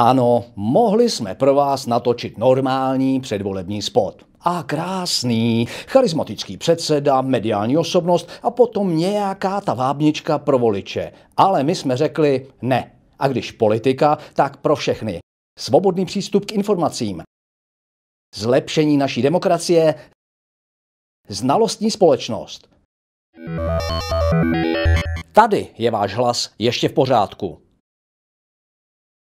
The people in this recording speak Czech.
Ano, mohli jsme pro vás natočit normální předvolební spot. A krásný, charismatický předseda, mediální osobnost a potom nějaká ta vábnička pro voliče. Ale my jsme řekli ne. A když politika, tak pro všechny. Svobodný přístup k informacím. Zlepšení naší demokracie. Znalostní společnost. Tady je váš hlas ještě v pořádku.